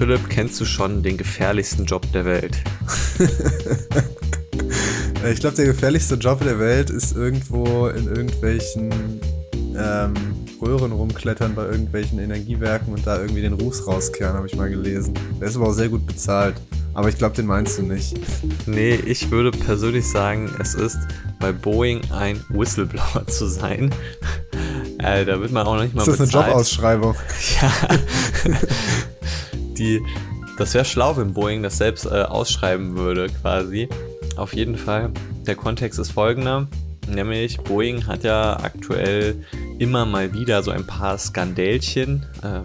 Philipp, kennst du schon den gefährlichsten Job der Welt? ich glaube, der gefährlichste Job der Welt ist irgendwo in irgendwelchen ähm, Röhren rumklettern bei irgendwelchen Energiewerken und da irgendwie den Ruß rauskehren, habe ich mal gelesen. Der ist aber auch sehr gut bezahlt. Aber ich glaube, den meinst du nicht. Nee, ich würde persönlich sagen, es ist bei Boeing ein Whistleblower zu sein. Äh, da wird man auch noch nicht mal bezahlt. Ist das bezahlt. eine Jobausschreibung? ja die. Das wäre schlau, wenn Boeing das selbst äh, ausschreiben würde, quasi. Auf jeden Fall. Der Kontext ist folgender. Nämlich Boeing hat ja aktuell immer mal wieder so ein paar Skandälchen. Äh,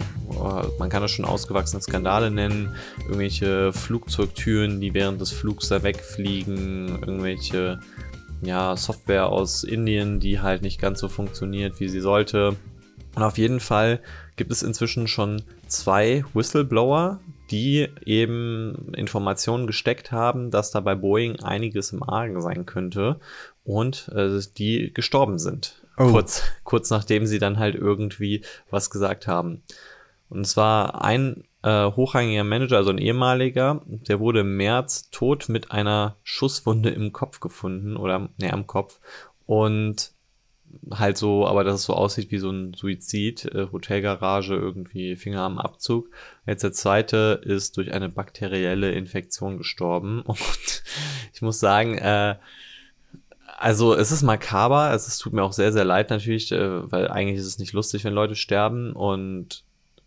man kann das schon ausgewachsene Skandale nennen. Irgendwelche Flugzeugtüren, die während des Flugs da wegfliegen. Irgendwelche ja, Software aus Indien, die halt nicht ganz so funktioniert, wie sie sollte. Und auf jeden Fall gibt es inzwischen schon zwei Whistleblower, die eben Informationen gesteckt haben, dass da bei Boeing einiges im Argen sein könnte und äh, die gestorben sind. Oh. Kurz, kurz nachdem sie dann halt irgendwie was gesagt haben. Und zwar ein äh, hochrangiger Manager, also ein ehemaliger, der wurde im März tot mit einer Schusswunde im Kopf gefunden oder ne, am Kopf. Und halt so, aber dass es so aussieht wie so ein Suizid, äh, Hotelgarage, irgendwie Finger am Abzug. Jetzt der zweite ist durch eine bakterielle Infektion gestorben. Und ich muss sagen, äh, also es ist makaber, es, es tut mir auch sehr, sehr leid natürlich, äh, weil eigentlich ist es nicht lustig, wenn Leute sterben. Und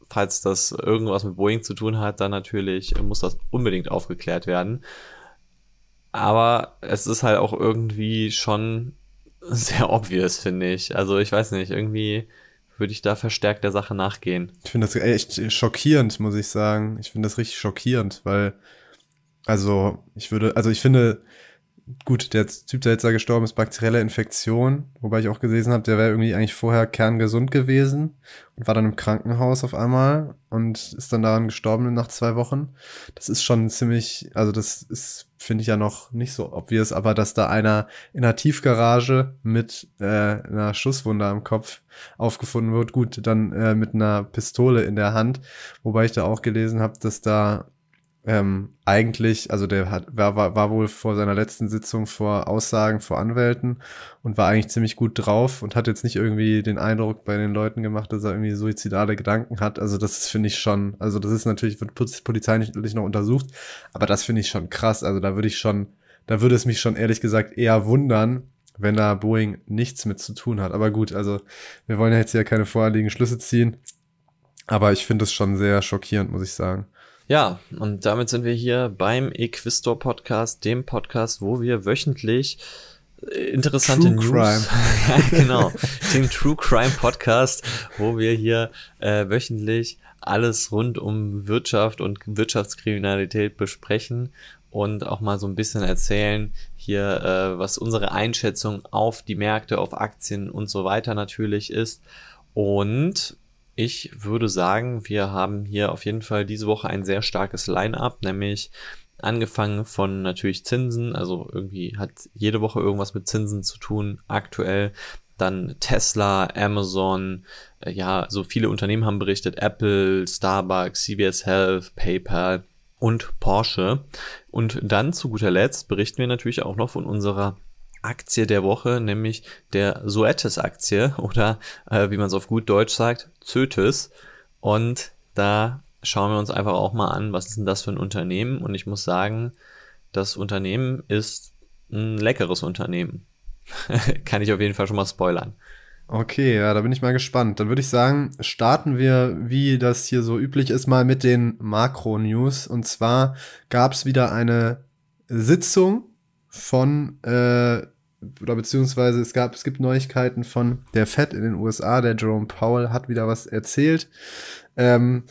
falls das irgendwas mit Boeing zu tun hat, dann natürlich muss das unbedingt aufgeklärt werden. Aber es ist halt auch irgendwie schon sehr obvious, finde ich. Also ich weiß nicht, irgendwie würde ich da verstärkt der Sache nachgehen. Ich finde das echt schockierend, muss ich sagen. Ich finde das richtig schockierend, weil, also ich würde, also ich finde, gut, der Typ, der jetzt da gestorben ist, bakterielle Infektion, wobei ich auch gelesen habe, der wäre irgendwie eigentlich vorher kerngesund gewesen und war dann im Krankenhaus auf einmal und ist dann daran gestorben nach zwei Wochen. Das ist schon ziemlich, also das ist finde ich ja noch nicht so obvious, aber dass da einer in einer Tiefgarage mit äh, einer Schusswunde am Kopf aufgefunden wird, gut, dann äh, mit einer Pistole in der Hand, wobei ich da auch gelesen habe, dass da ähm, eigentlich, also der hat, war, war, war wohl vor seiner letzten Sitzung vor Aussagen vor Anwälten und war eigentlich ziemlich gut drauf und hat jetzt nicht irgendwie den Eindruck bei den Leuten gemacht, dass er irgendwie suizidale Gedanken hat. Also das finde ich schon, also das ist natürlich, wird polizeilich noch untersucht, aber das finde ich schon krass. Also da würde ich schon, da würde es mich schon ehrlich gesagt eher wundern, wenn da Boeing nichts mit zu tun hat. Aber gut, also wir wollen ja jetzt hier keine voreiligen Schlüsse ziehen. Aber ich finde es schon sehr schockierend, muss ich sagen. Ja, und damit sind wir hier beim Equistor Podcast, dem Podcast, wo wir wöchentlich äh, interessante True News. Crime. ja, genau, den True Crime Podcast, wo wir hier äh, wöchentlich alles rund um Wirtschaft und Wirtschaftskriminalität besprechen und auch mal so ein bisschen erzählen hier, äh, was unsere Einschätzung auf die Märkte, auf Aktien und so weiter natürlich ist. Und ich würde sagen, wir haben hier auf jeden Fall diese Woche ein sehr starkes Line-up, nämlich angefangen von natürlich Zinsen, also irgendwie hat jede Woche irgendwas mit Zinsen zu tun aktuell. Dann Tesla, Amazon, äh, ja, so viele Unternehmen haben berichtet, Apple, Starbucks, CBS Health, PayPal und Porsche. Und dann zu guter Letzt berichten wir natürlich auch noch von unserer Aktie der Woche, nämlich der Zoetis-Aktie oder äh, wie man es auf gut Deutsch sagt, Zoetis. Und da schauen wir uns einfach auch mal an, was ist denn das für ein Unternehmen? Und ich muss sagen, das Unternehmen ist ein leckeres Unternehmen. Kann ich auf jeden Fall schon mal spoilern. Okay, ja, da bin ich mal gespannt. Dann würde ich sagen, starten wir, wie das hier so üblich ist, mal mit den Makro-News. Und zwar gab es wieder eine Sitzung von äh, oder beziehungsweise es gab, es gibt Neuigkeiten von der Fed in den USA, der Jerome Powell hat wieder was erzählt. Ähm,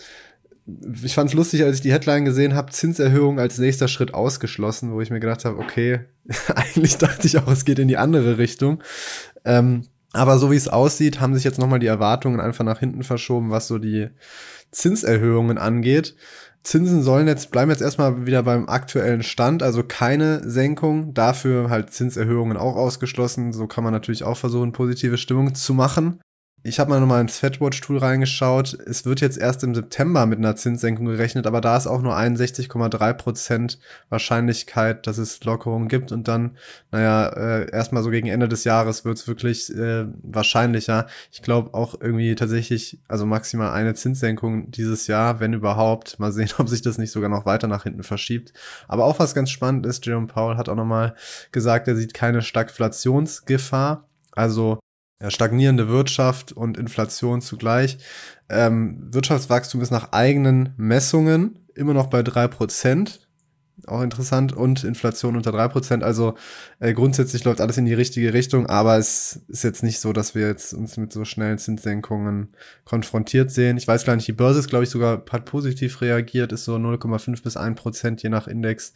ich fand es lustig, als ich die Headline gesehen habe, Zinserhöhung als nächster Schritt ausgeschlossen, wo ich mir gedacht habe, okay, eigentlich dachte ich auch, es geht in die andere Richtung. Ähm, aber so wie es aussieht, haben sich jetzt nochmal die Erwartungen einfach nach hinten verschoben, was so die Zinserhöhungen angeht. Zinsen sollen jetzt, bleiben jetzt erstmal wieder beim aktuellen Stand, also keine Senkung, dafür halt Zinserhöhungen auch ausgeschlossen. So kann man natürlich auch versuchen, positive Stimmung zu machen. Ich habe mal nochmal ins Fedwatch-Tool reingeschaut. Es wird jetzt erst im September mit einer Zinssenkung gerechnet, aber da ist auch nur 61,3% Wahrscheinlichkeit, dass es Lockerungen gibt. Und dann, naja, äh, erstmal so gegen Ende des Jahres wird es wirklich äh, wahrscheinlicher. Ich glaube auch irgendwie tatsächlich, also maximal eine Zinssenkung dieses Jahr, wenn überhaupt. Mal sehen, ob sich das nicht sogar noch weiter nach hinten verschiebt. Aber auch was ganz spannend ist, Jerome Powell hat auch nochmal gesagt, er sieht keine Stagflationsgefahr. Also ja, stagnierende Wirtschaft und Inflation zugleich. Ähm, Wirtschaftswachstum ist nach eigenen Messungen immer noch bei drei Prozent. Auch interessant. Und Inflation unter drei Prozent. Also äh, grundsätzlich läuft alles in die richtige Richtung, aber es ist jetzt nicht so, dass wir jetzt uns mit so schnellen Zinssenkungen konfrontiert sehen. Ich weiß gar nicht, die Börse ist, glaube ich, sogar hat positiv reagiert, ist so 0,5 bis 1 Prozent je nach Index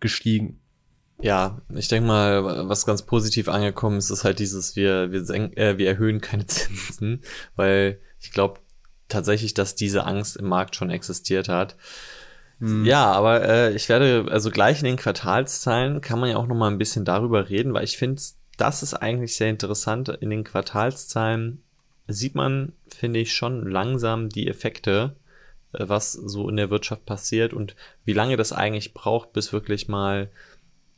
gestiegen. Ja, ich denke mal, was ganz positiv angekommen ist, ist halt dieses, wir, wir, senken, äh, wir erhöhen keine Zinsen, weil ich glaube tatsächlich, dass diese Angst im Markt schon existiert hat. Hm. Ja, aber äh, ich werde, also gleich in den Quartalszahlen kann man ja auch nochmal ein bisschen darüber reden, weil ich finde, das ist eigentlich sehr interessant. In den Quartalszahlen sieht man, finde ich, schon langsam die Effekte, äh, was so in der Wirtschaft passiert und wie lange das eigentlich braucht, bis wirklich mal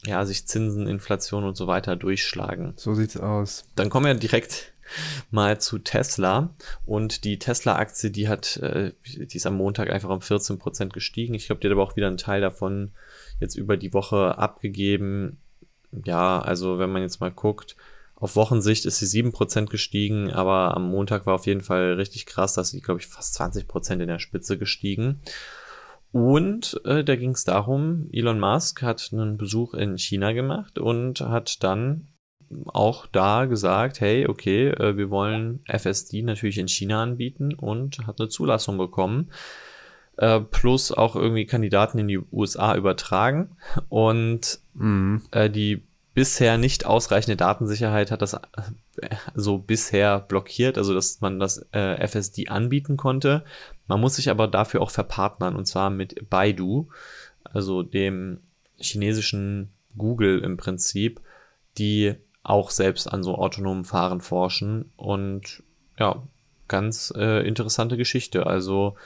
ja, sich Zinsen, Inflation und so weiter durchschlagen. So sieht's aus. Dann kommen wir direkt mal zu Tesla und die Tesla-Aktie, die hat, äh, die ist am Montag einfach um 14 Prozent gestiegen. Ich glaube, die hat aber auch wieder einen Teil davon jetzt über die Woche abgegeben. Ja, also wenn man jetzt mal guckt, auf Wochensicht ist sie sieben Prozent gestiegen, aber am Montag war auf jeden Fall richtig krass, dass sie, glaube ich, fast 20% in der Spitze gestiegen. Und äh, da ging es darum, Elon Musk hat einen Besuch in China gemacht und hat dann auch da gesagt, hey, okay, äh, wir wollen FSD natürlich in China anbieten und hat eine Zulassung bekommen. Äh, plus auch irgendwie Kandidaten in die USA übertragen. Und mhm. Äh, die bisher nicht ausreichende Datensicherheit hat das so bisher blockiert, also dass man das äh, FSD anbieten konnte. Man muss sich aber dafür auch verpartnern und zwar mit Baidu, also dem chinesischen Google im Prinzip, die auch selbst an so autonomen Fahren forschen und ja, ganz äh, interessante Geschichte. Also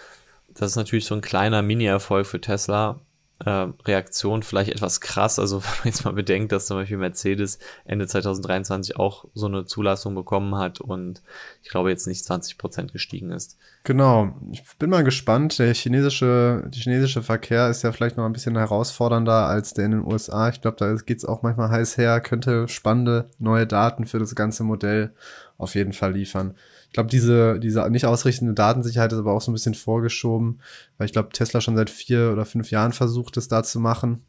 das ist natürlich so ein kleiner Mini-Erfolg für Tesla, äh, Reaktion vielleicht etwas krass. Also wenn man jetzt mal bedenkt, dass zum Beispiel Mercedes Ende 2023 auch so eine Zulassung bekommen hat und ich glaube jetzt nicht 20 Prozent gestiegen ist. Genau. Ich bin mal gespannt. Der chinesische, die chinesische Verkehr ist ja vielleicht noch ein bisschen herausfordernder als der in den USA. Ich glaube, da geht's auch manchmal heiß her, könnte spannende neue Daten für das ganze Modell auf jeden Fall liefern. Ich glaube, diese, diese nicht ausrichtende Datensicherheit ist aber auch so ein bisschen vorgeschoben, weil ich glaube, Tesla schon seit vier oder fünf Jahren versucht, das da zu machen.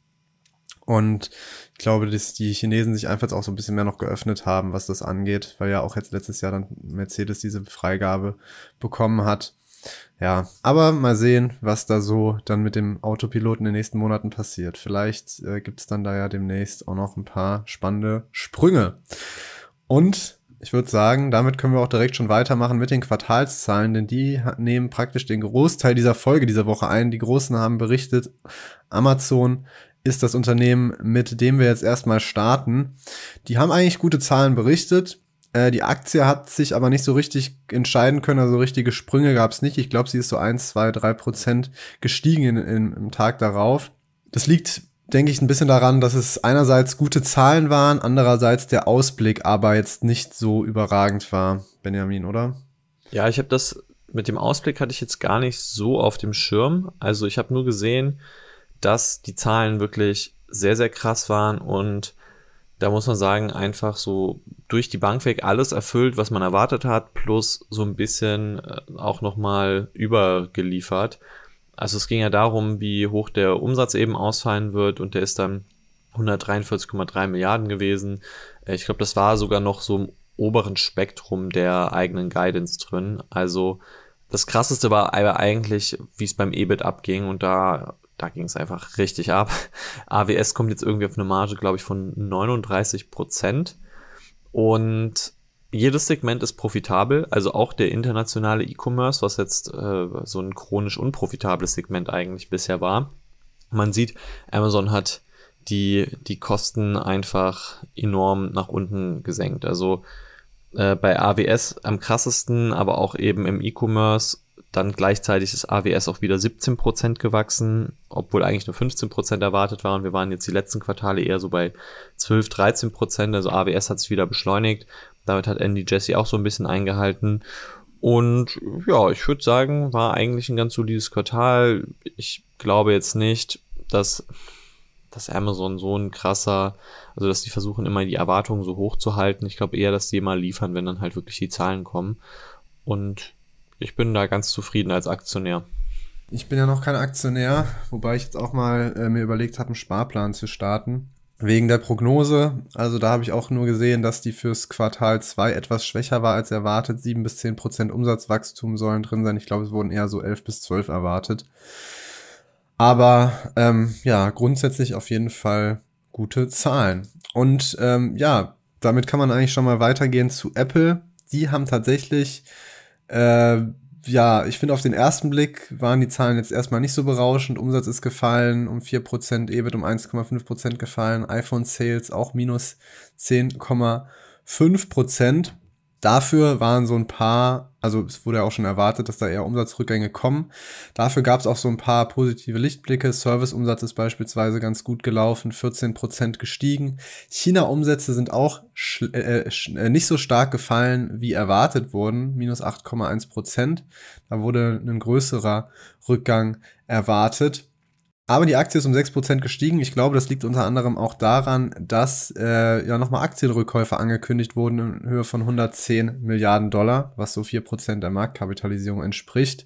Und ich glaube, dass die Chinesen sich einfach auch so ein bisschen mehr noch geöffnet haben, was das angeht, weil ja auch jetzt letztes Jahr dann Mercedes diese Freigabe bekommen hat. Ja, aber mal sehen, was da so dann mit dem Autopiloten in den nächsten Monaten passiert. Vielleicht äh, es dann da ja demnächst auch noch ein paar spannende Sprünge. Und ich würde sagen, damit können wir auch direkt schon weitermachen mit den Quartalszahlen, denn die nehmen praktisch den Großteil dieser Folge dieser Woche ein. Die Großen haben berichtet, Amazon ist das Unternehmen, mit dem wir jetzt erstmal starten. Die haben eigentlich gute Zahlen berichtet. Äh, die Aktie hat sich aber nicht so richtig entscheiden können, also richtige Sprünge gab es nicht. Ich glaube, sie ist so 1, 2, 3 Prozent gestiegen in, in, im Tag darauf. Das liegt denke ich ein bisschen daran, dass es einerseits gute Zahlen waren, andererseits der Ausblick aber jetzt nicht so überragend war, Benjamin, oder? Ja, ich habe das mit dem Ausblick hatte ich jetzt gar nicht so auf dem Schirm. Also ich habe nur gesehen, dass die Zahlen wirklich sehr, sehr krass waren und da muss man sagen, einfach so durch die Bank weg alles erfüllt, was man erwartet hat, plus so ein bisschen äh, auch nochmal übergeliefert. Also es ging ja darum, wie hoch der Umsatz eben ausfallen wird und der ist dann 143,3 Milliarden gewesen. Äh, ich glaube, das war sogar noch so im oberen Spektrum der eigenen Guidance drin. Also das krasseste war aber eigentlich, wie es beim EBIT abging und da, da ging es einfach richtig ab. AWS kommt jetzt irgendwie auf eine Marge, glaube ich, von 39 Prozent. Und jedes Segment ist profitabel, also auch der internationale E-Commerce, was jetzt äh, so ein chronisch unprofitables Segment eigentlich bisher war. Man sieht, Amazon hat die, die Kosten einfach enorm nach unten gesenkt. Also äh, bei AWS am krassesten, aber auch eben im E-Commerce. Dann gleichzeitig ist AWS auch wieder 17% Prozent gewachsen, obwohl eigentlich nur 15% Prozent erwartet waren. Wir waren jetzt die letzten Quartale eher so bei 12, 13%. Prozent. Also AWS hat sich wieder beschleunigt. Damit hat Andy Jesse auch so ein bisschen eingehalten. Und ja, ich würde sagen, war eigentlich ein ganz solides Quartal. Ich glaube jetzt nicht, dass, dass Amazon so ein krasser, also dass die versuchen immer die Erwartungen so hoch zu halten. Ich glaube eher, dass die mal liefern, wenn dann halt wirklich die Zahlen kommen. Und ich bin da ganz zufrieden als Aktionär. Ich bin ja noch kein Aktionär, wobei ich jetzt auch mal äh, mir überlegt habe, einen Sparplan zu starten. Wegen der Prognose, also da habe ich auch nur gesehen, dass die fürs Quartal 2 etwas schwächer war als erwartet. 7 bis 10 Prozent Umsatzwachstum sollen drin sein. Ich glaube, es wurden eher so 11 bis 12 erwartet. Aber ähm, ja, grundsätzlich auf jeden Fall gute Zahlen. Und ähm, ja, damit kann man eigentlich schon mal weitergehen zu Apple. Die haben tatsächlich äh, ja, ich finde auf den ersten Blick waren die Zahlen jetzt erstmal nicht so berauschend. Umsatz ist gefallen um 4%, EBIT um 1,5% gefallen, iPhone Sales auch minus 10,5%. Dafür waren so ein paar, also es wurde ja auch schon erwartet, dass da eher Umsatzrückgänge kommen. Dafür gab es auch so ein paar positive Lichtblicke. Serviceumsatz ist beispielsweise ganz gut gelaufen, 14% gestiegen. China-Umsätze sind auch äh, äh, äh, nicht so stark gefallen, wie erwartet wurden, minus 8,1%. Da wurde ein größerer Rückgang erwartet. Aber die Aktie ist um 6% gestiegen. Ich glaube, das liegt unter anderem auch daran, dass äh, ja nochmal Aktienrückkäufe angekündigt wurden in Höhe von 110 Milliarden Dollar, was so 4% der Marktkapitalisierung entspricht.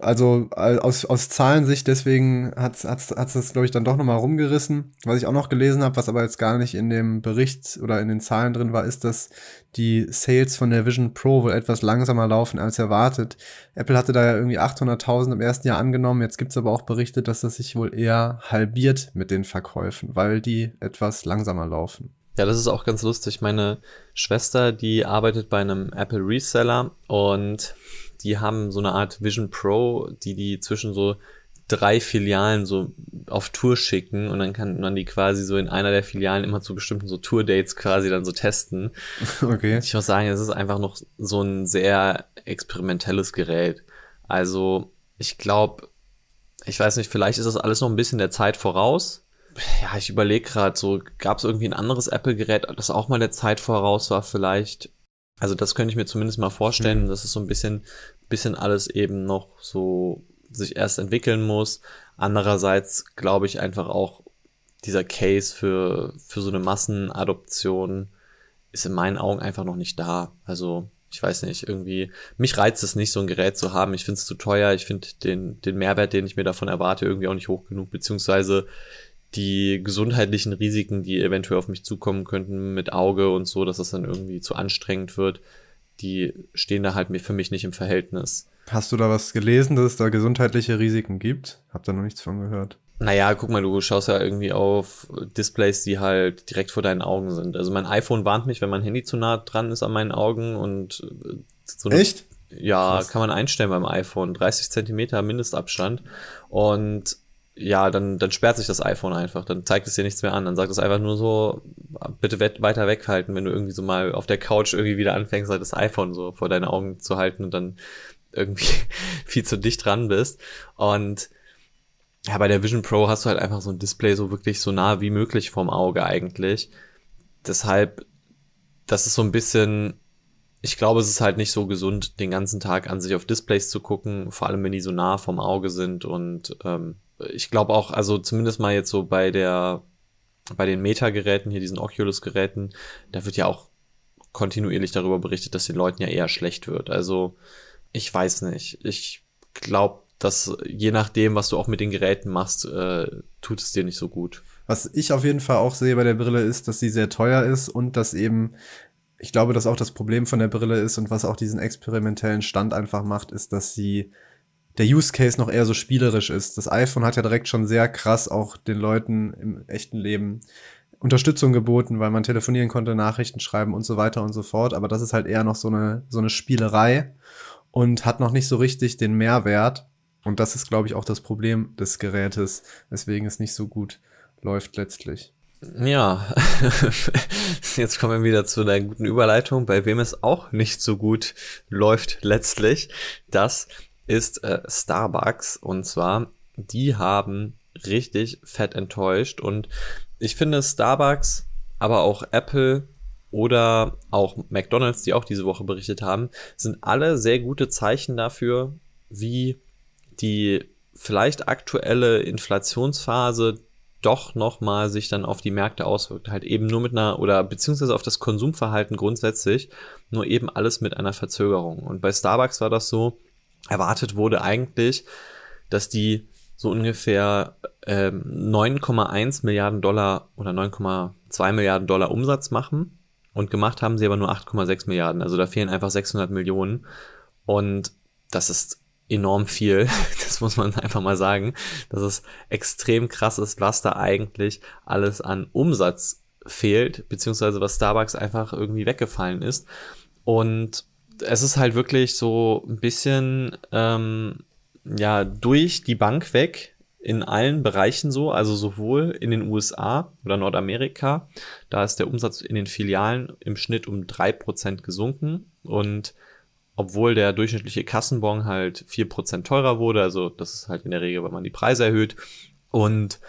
Also aus, aus Zahlensicht, deswegen hat es das, glaube ich, dann doch nochmal rumgerissen. Was ich auch noch gelesen habe, was aber jetzt gar nicht in dem Bericht oder in den Zahlen drin war, ist, dass die Sales von der Vision Pro wohl etwas langsamer laufen als erwartet. Apple hatte da ja irgendwie 800.000 im ersten Jahr angenommen. Jetzt gibt es aber auch Berichte, dass das sich wohl eher halbiert mit den Verkäufen, weil die etwas langsamer laufen. Ja, das ist auch ganz lustig. Meine Schwester, die arbeitet bei einem Apple Reseller und die haben so eine Art Vision Pro, die die zwischen so drei Filialen so auf Tour schicken und dann kann man die quasi so in einer der Filialen immer zu bestimmten so Tour-Dates quasi dann so testen. Okay. Ich muss sagen, es ist einfach noch so ein sehr experimentelles Gerät. Also ich glaube, ich weiß nicht, vielleicht ist das alles noch ein bisschen der Zeit voraus. Ja, ich überlege gerade, so gab es irgendwie ein anderes Apple-Gerät, das auch mal der Zeit voraus war vielleicht. Also das könnte ich mir zumindest mal vorstellen. Mhm. Das ist so ein bisschen, bisschen alles eben noch so sich erst entwickeln muss. Andererseits glaube ich einfach auch, dieser Case für, für so eine Massenadoption ist in meinen Augen einfach noch nicht da. Also ich weiß nicht, irgendwie, mich reizt es nicht, so ein Gerät zu haben. Ich finde es zu teuer. Ich finde den, den Mehrwert, den ich mir davon erwarte, irgendwie auch nicht hoch genug. Beziehungsweise die gesundheitlichen Risiken, die eventuell auf mich zukommen könnten mit Auge und so, dass es dann irgendwie zu anstrengend wird, die stehen da halt für mich nicht im Verhältnis. Hast du da was gelesen, dass es da gesundheitliche Risiken gibt? Hab da noch nichts von gehört. Naja, guck mal, du schaust ja irgendwie auf Displays, die halt direkt vor deinen Augen sind. Also mein iPhone warnt mich, wenn mein Handy zu nah dran ist an meinen Augen und äh, so Echt? Ja, kann man einstellen beim iPhone. 30 Zentimeter Mindestabstand. Und ja, dann, dann sperrt sich das iPhone einfach. Dann zeigt es dir nichts mehr an. Dann sagt es einfach nur so, bitte weiter weghalten, wenn du irgendwie so mal auf der Couch irgendwie wieder anfängst, halt das iPhone so vor deine Augen zu halten und dann irgendwie viel zu dicht dran bist. Und ja, bei der Vision Pro hast du halt einfach so ein Display so wirklich so nah wie möglich vorm Auge eigentlich. Deshalb, das ist so ein bisschen, ich glaube, es ist halt nicht so gesund, den ganzen Tag an sich auf Displays zu gucken, vor allem wenn die so nah vom Auge sind und ähm, ich glaube auch, also zumindest mal jetzt so bei der, bei den Meta-Geräten, hier diesen Oculus-Geräten, da wird ja auch kontinuierlich darüber berichtet, dass den Leuten ja eher schlecht wird. Also ich weiß nicht. Ich glaube, dass je nachdem, was du auch mit den Geräten machst, äh, tut es dir nicht so gut. Was ich auf jeden Fall auch sehe bei der Brille ist, dass sie sehr teuer ist und dass eben, ich glaube, dass auch das Problem von der Brille ist und was auch diesen experimentellen Stand einfach macht, ist, dass sie der Use Case noch eher so spielerisch ist. Das iPhone hat ja direkt schon sehr krass auch den Leuten im echten Leben Unterstützung geboten, weil man telefonieren konnte, Nachrichten schreiben und so weiter und so fort. Aber das ist halt eher noch so eine, so eine Spielerei und hat noch nicht so richtig den Mehrwert. Und das ist, glaube ich, auch das Problem des Gerätes, weswegen es nicht so gut läuft letztlich. Ja, jetzt kommen wir wieder zu einer guten Überleitung, bei wem es auch nicht so gut läuft letztlich, dass ist äh, Starbucks. Und zwar, die haben richtig fett enttäuscht. Und ich finde Starbucks, aber auch Apple oder auch McDonald's, die auch diese Woche berichtet haben, sind alle sehr gute Zeichen dafür, wie die vielleicht aktuelle Inflationsphase doch nochmal sich dann auf die Märkte auswirkt. Halt eben nur mit einer oder beziehungsweise auf das Konsumverhalten grundsätzlich, nur eben alles mit einer Verzögerung. Und bei Starbucks war das so, erwartet wurde eigentlich, dass die so ungefähr ähm, 9,1 Milliarden Dollar oder 9,2 Milliarden Dollar Umsatz machen. Und gemacht haben sie aber nur 8,6 Milliarden. Also da fehlen einfach 600 Millionen. Und das ist enorm viel. Das muss man einfach mal sagen. Dass es extrem krass ist, was da eigentlich alles an Umsatz fehlt, beziehungsweise was Starbucks einfach irgendwie weggefallen ist. Und es ist halt wirklich so ein bisschen ähm, ja durch die Bank weg in allen Bereichen so, also sowohl in den USA oder Nordamerika, da ist der Umsatz in den Filialen im Schnitt um drei Prozent gesunken und obwohl der durchschnittliche Kassenbon halt vier Prozent teurer wurde, also das ist halt in der Regel, wenn man die Preise erhöht und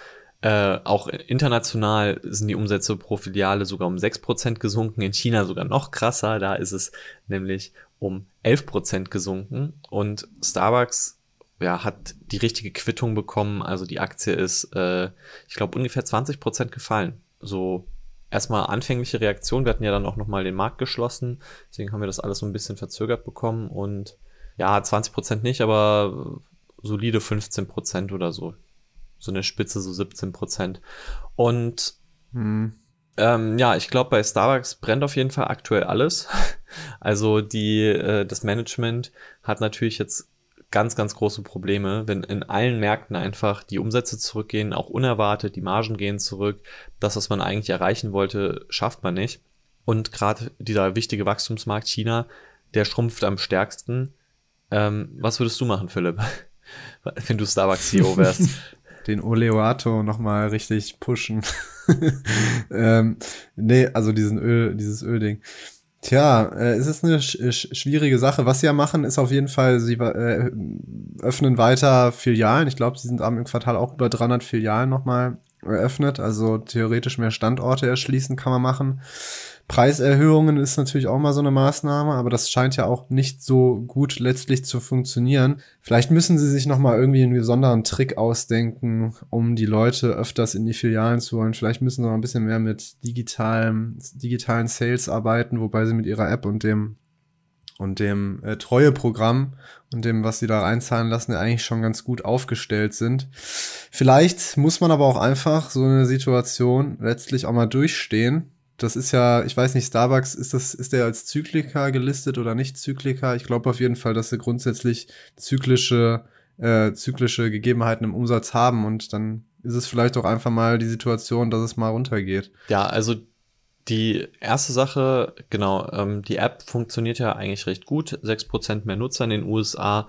äh, auch international sind die Umsätze pro Filiale sogar um 6% gesunken, in China sogar noch krasser, da ist es nämlich um 11% gesunken und Starbucks ja, hat die richtige Quittung bekommen, also die Aktie ist, äh, ich glaube, ungefähr 20% gefallen. So erstmal anfängliche Reaktion, wir hatten ja dann auch nochmal den Markt geschlossen, deswegen haben wir das alles so ein bisschen verzögert bekommen und ja, 20% nicht, aber solide 15% oder so so eine Spitze, so 17 Prozent. Und hm. ähm, ja, ich glaube, bei Starbucks brennt auf jeden Fall aktuell alles. Also die, äh, das Management hat natürlich jetzt ganz, ganz große Probleme, wenn in allen Märkten einfach die Umsätze zurückgehen, auch unerwartet, die Margen gehen zurück. Das, was man eigentlich erreichen wollte, schafft man nicht. Und gerade dieser wichtige Wachstumsmarkt China, der schrumpft am stärksten. Ähm, was würdest du machen, Philipp, wenn du Starbucks CEO wärst? den Oleoato nochmal richtig pushen. ähm, nee, also diesen Öl, dieses Ölding. Tja, äh, es ist eine äh, sch schwierige Sache. Was sie ja machen, ist auf jeden Fall, sie äh, öffnen weiter Filialen. Ich glaube, sie sind am Quartal auch über 300 Filialen nochmal eröffnet. Also theoretisch mehr Standorte erschließen kann man machen. Preiserhöhungen ist natürlich auch mal so eine Maßnahme, aber das scheint ja auch nicht so gut letztlich zu funktionieren. Vielleicht müssen sie sich nochmal irgendwie einen besonderen Trick ausdenken, um die Leute öfters in die Filialen zu holen. Vielleicht müssen sie noch ein bisschen mehr mit digitalen, digitalen Sales arbeiten, wobei sie mit ihrer App und dem und dem äh, Treueprogramm und dem, was sie da einzahlen lassen, ja eigentlich schon ganz gut aufgestellt sind. Vielleicht muss man aber auch einfach so eine Situation letztlich auch mal durchstehen das ist ja, ich weiß nicht, Starbucks, ist das, ist der als Zykliker gelistet oder nicht Zykliker? Ich glaube auf jeden Fall, dass sie grundsätzlich zyklische, äh, zyklische Gegebenheiten im Umsatz haben und dann ist es vielleicht auch einfach mal die Situation, dass es mal runtergeht. Ja, also die erste Sache, genau, ähm, die App funktioniert ja eigentlich recht gut. 6% mehr Nutzer in den USA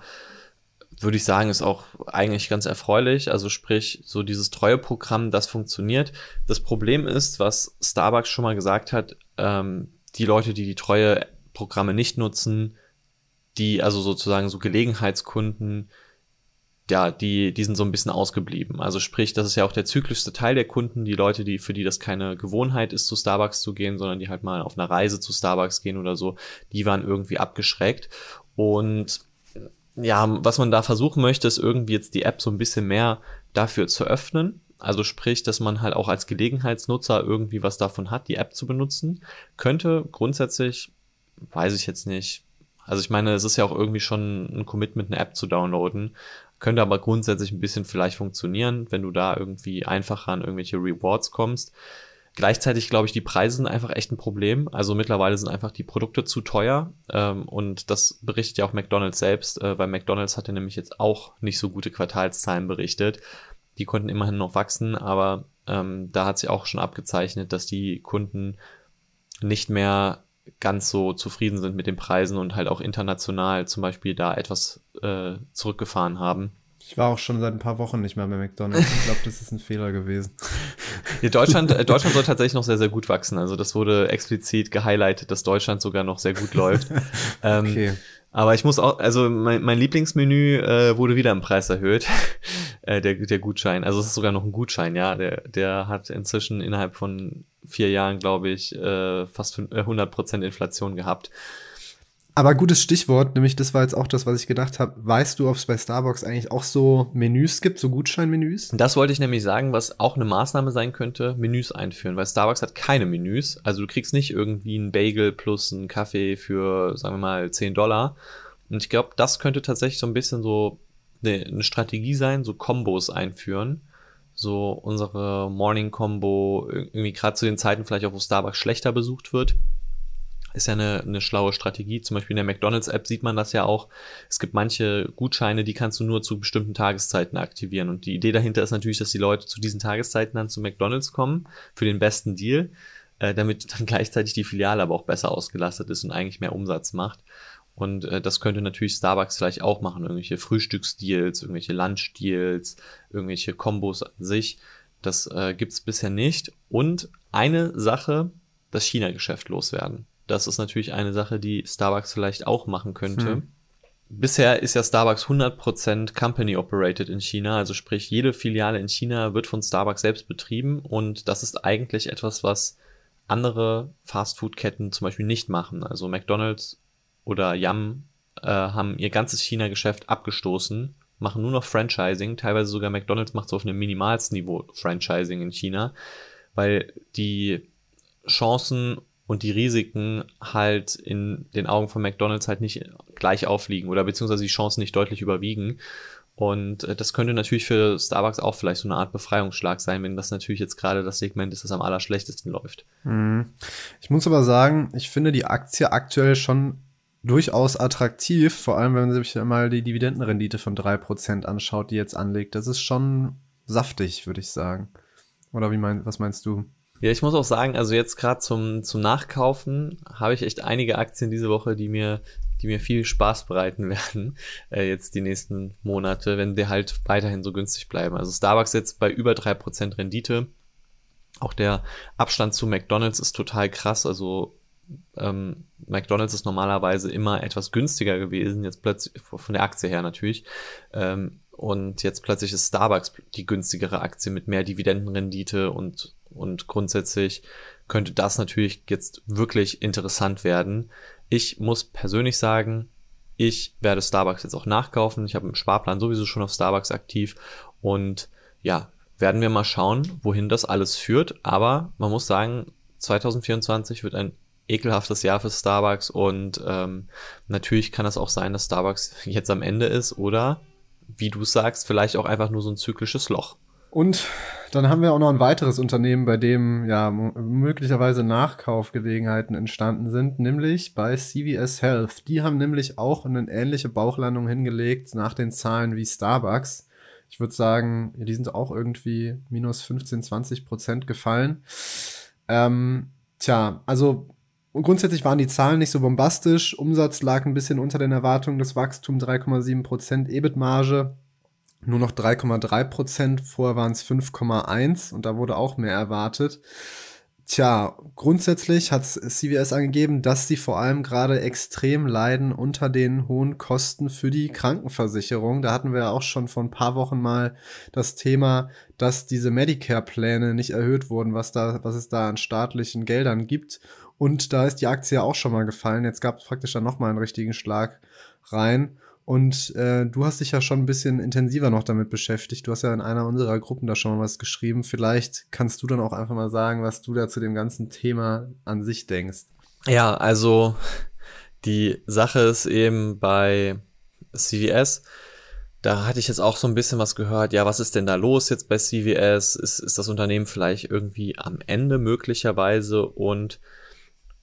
würde ich sagen, ist auch eigentlich ganz erfreulich. Also sprich, so dieses Treueprogramm, das funktioniert. Das Problem ist, was Starbucks schon mal gesagt hat, ähm, die Leute, die die Treueprogramme nicht nutzen, die also sozusagen so Gelegenheitskunden, ja, die, die sind so ein bisschen ausgeblieben. Also sprich, das ist ja auch der zyklischste Teil der Kunden, die Leute, die, für die das keine Gewohnheit ist, zu Starbucks zu gehen, sondern die halt mal auf einer Reise zu Starbucks gehen oder so, die waren irgendwie abgeschreckt. Und ja, was man da versuchen möchte, ist irgendwie jetzt die App so ein bisschen mehr dafür zu öffnen. Also sprich, dass man halt auch als Gelegenheitsnutzer irgendwie was davon hat, die App zu benutzen. Könnte grundsätzlich, weiß ich jetzt nicht. Also ich meine, es ist ja auch irgendwie schon ein Commitment, eine App zu downloaden. Könnte aber grundsätzlich ein bisschen vielleicht funktionieren, wenn du da irgendwie einfacher an irgendwelche Rewards kommst. Gleichzeitig glaube ich, die Preise sind einfach echt ein Problem. Also mittlerweile sind einfach die Produkte zu teuer. Ähm, und das berichtet ja auch McDonald's selbst, äh, weil McDonald's hatte nämlich jetzt auch nicht so gute Quartalszahlen berichtet. Die konnten immerhin noch wachsen, aber ähm, da hat sich auch schon abgezeichnet, dass die Kunden nicht mehr ganz so zufrieden sind mit den Preisen und halt auch international zum Beispiel da etwas äh, zurückgefahren haben. Ich war auch schon seit ein paar Wochen nicht mehr bei McDonalds. Ich glaube, das ist ein Fehler gewesen. Ja, Deutschland, äh, Deutschland soll tatsächlich noch sehr, sehr gut wachsen. Also das wurde explizit gehighlightet, dass Deutschland sogar noch sehr gut läuft. Ähm, okay. Aber ich muss auch, also mein, mein Lieblingsmenü äh, wurde wieder im Preis erhöht. äh, der, der Gutschein. Also es ist sogar noch ein Gutschein, ja. Der, der hat inzwischen innerhalb von vier Jahren, glaube ich, äh, fast 100% äh, Inflation gehabt. Aber gutes Stichwort, nämlich das war jetzt auch das, was ich gedacht habe. Weißt du, ob es bei Starbucks eigentlich auch so Menüs gibt, so Gutscheinmenüs? Das wollte ich nämlich sagen, was auch eine Maßnahme sein könnte, Menüs einführen, weil Starbucks hat keine Menüs. Also du kriegst nicht irgendwie einen Bagel plus einen Kaffee für, sagen wir mal, 10 Dollar. Und ich glaube, das könnte tatsächlich so ein bisschen so ne, eine, Strategie sein, so Combos einführen so unsere Morning Combo irgendwie gerade zu den Zeiten vielleicht auch, wo Starbucks schlechter besucht wird, ist ja eine, eine schlaue Strategie. Zum Beispiel in der McDonalds-App sieht man das ja auch. Es gibt manche Gutscheine, die kannst du nur zu bestimmten Tageszeiten aktivieren. Und die Idee dahinter ist natürlich, dass die Leute zu diesen Tageszeiten dann zu McDonalds kommen für den besten Deal, äh, damit dann gleichzeitig die Filiale aber auch besser ausgelastet ist und eigentlich mehr Umsatz macht. Und äh, das könnte natürlich Starbucks vielleicht auch machen. Irgendwelche Frühstücksdeals, irgendwelche Lunchdeals, irgendwelche Kombos an sich. Das äh, gibt's bisher nicht. Und eine Sache, das China-Geschäft loswerden. Das ist natürlich eine Sache, die Starbucks vielleicht auch machen könnte. Hm. Bisher ist ja Starbucks 100% company operated in China, also sprich jede Filiale in China wird von Starbucks selbst betrieben und das ist eigentlich etwas, was andere Fastfood-Ketten zum Beispiel nicht machen. Also McDonald's oder Yum äh, haben ihr ganzes China-Geschäft abgestoßen, machen nur noch Franchising, teilweise sogar McDonald's macht so auf einem minimalsten Niveau Franchising in China, weil die Chancen und die Risiken halt in den Augen von McDonald's halt nicht gleich aufliegen oder beziehungsweise die Chancen nicht deutlich überwiegen. Und äh, das könnte natürlich für Starbucks auch vielleicht so eine Art Befreiungsschlag sein, wenn das natürlich jetzt gerade das Segment ist, das am allerschlechtesten läuft. Mhm. Ich muss aber sagen, ich finde die Aktie aktuell schon durchaus attraktiv, vor allem wenn man sich mal die Dividendenrendite von 3% anschaut, die jetzt anlegt. Das ist schon saftig, würde ich sagen. Oder wie mein, was meinst du? Ja, ich muss auch sagen, also jetzt gerade zum, zum Nachkaufen habe ich echt einige Aktien diese Woche, die mir, die mir viel Spaß bereiten werden, äh, jetzt die nächsten Monate, wenn die halt weiterhin so günstig bleiben. Also Starbucks jetzt bei über drei Prozent Rendite. Auch der Abstand zu McDonalds ist total krass. Also ähm, McDonalds ist normalerweise immer etwas günstiger gewesen, jetzt plötzlich, von der Aktie her natürlich. Ähm, und jetzt plötzlich ist Starbucks die günstigere Aktie mit mehr Dividendenrendite und und grundsätzlich könnte das natürlich jetzt wirklich interessant werden. Ich muss persönlich sagen, ich werde Starbucks jetzt auch nachkaufen. Ich habe einen Sparplan sowieso schon auf Starbucks aktiv. Und ja, werden wir mal schauen, wohin das alles führt. Aber man muss sagen, 2024 wird ein ekelhaftes Jahr für Starbucks. Und ähm, natürlich kann das auch sein, dass Starbucks jetzt am Ende ist oder, wie du sagst, vielleicht auch einfach nur so ein zyklisches Loch. Und dann haben wir auch noch ein weiteres Unternehmen, bei dem ja möglicherweise Nachkaufgelegenheiten entstanden sind, nämlich bei CVS Health. Die haben nämlich auch eine ähnliche Bauchlandung hingelegt nach den Zahlen wie Starbucks. Ich würde sagen, die sind auch irgendwie minus 15, 20 Prozent gefallen. Ähm, tja, also grundsätzlich waren die Zahlen nicht so bombastisch. Umsatz lag ein bisschen unter den Erwartungen, des Wachstums, 3,7 Prozent, EBIT-Marge nur noch 3,3 Prozent, vorher waren es 5,1 und da wurde auch mehr erwartet. Tja, grundsätzlich hat CVS angegeben, dass sie vor allem gerade extrem leiden unter den hohen Kosten für die Krankenversicherung. Da hatten wir ja auch schon vor ein paar Wochen mal das Thema, dass diese Medicare-Pläne nicht erhöht wurden, was, da, was es da an staatlichen Geldern gibt. Und da ist die Aktie ja auch schon mal gefallen. Jetzt gab es praktisch dann nochmal einen richtigen Schlag rein. Und äh, du hast dich ja schon ein bisschen intensiver noch damit beschäftigt. Du hast ja in einer unserer Gruppen da schon mal was geschrieben. Vielleicht kannst du dann auch einfach mal sagen, was du da zu dem ganzen Thema an sich denkst. Ja, also die Sache ist eben bei CVS, da hatte ich jetzt auch so ein bisschen was gehört. Ja, was ist denn da los jetzt bei CVS? Ist, ist das Unternehmen vielleicht irgendwie am Ende möglicherweise? Und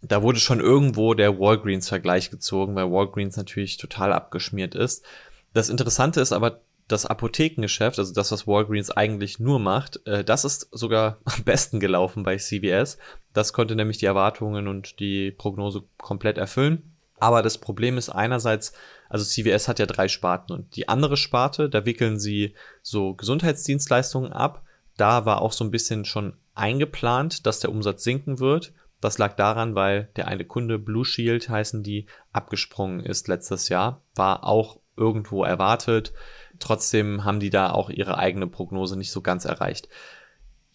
da wurde schon irgendwo der Walgreens-Vergleich gezogen, weil Walgreens natürlich total abgeschmiert ist. Das Interessante ist aber, das Apothekengeschäft, also das, was Walgreens eigentlich nur macht, äh, das ist sogar am besten gelaufen bei CVS. Das konnte nämlich die Erwartungen und die Prognose komplett erfüllen. Aber das Problem ist einerseits, also CVS hat ja drei Sparten und die andere Sparte, da wickeln sie so Gesundheitsdienstleistungen ab. Da war auch so ein bisschen schon eingeplant, dass der Umsatz sinken wird. Das lag daran, weil der eine Kunde Blue Shield heißen die abgesprungen ist letztes Jahr, war auch irgendwo erwartet. Trotzdem haben die da auch ihre eigene Prognose nicht so ganz erreicht.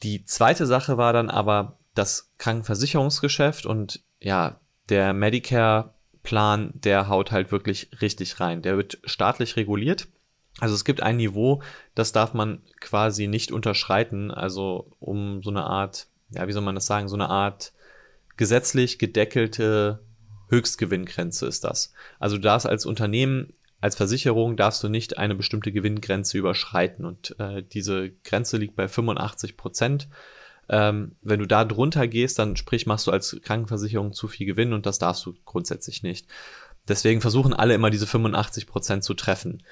Die zweite Sache war dann aber das Krankenversicherungsgeschäft und ja, der Medicare-Plan, der haut halt wirklich richtig rein. Der wird staatlich reguliert. Also es gibt ein Niveau, das darf man quasi nicht unterschreiten. Also um so eine Art, ja, wie soll man das sagen, so eine Art gesetzlich gedeckelte Höchstgewinngrenze ist das. Also du darfst als Unternehmen, als Versicherung darfst du nicht eine bestimmte Gewinngrenze überschreiten und äh, diese Grenze liegt bei 85 Prozent. Ähm, wenn du da drunter gehst, dann sprich, machst du als Krankenversicherung zu viel Gewinn und das darfst du grundsätzlich nicht. Deswegen versuchen alle immer diese 85 Prozent zu treffen.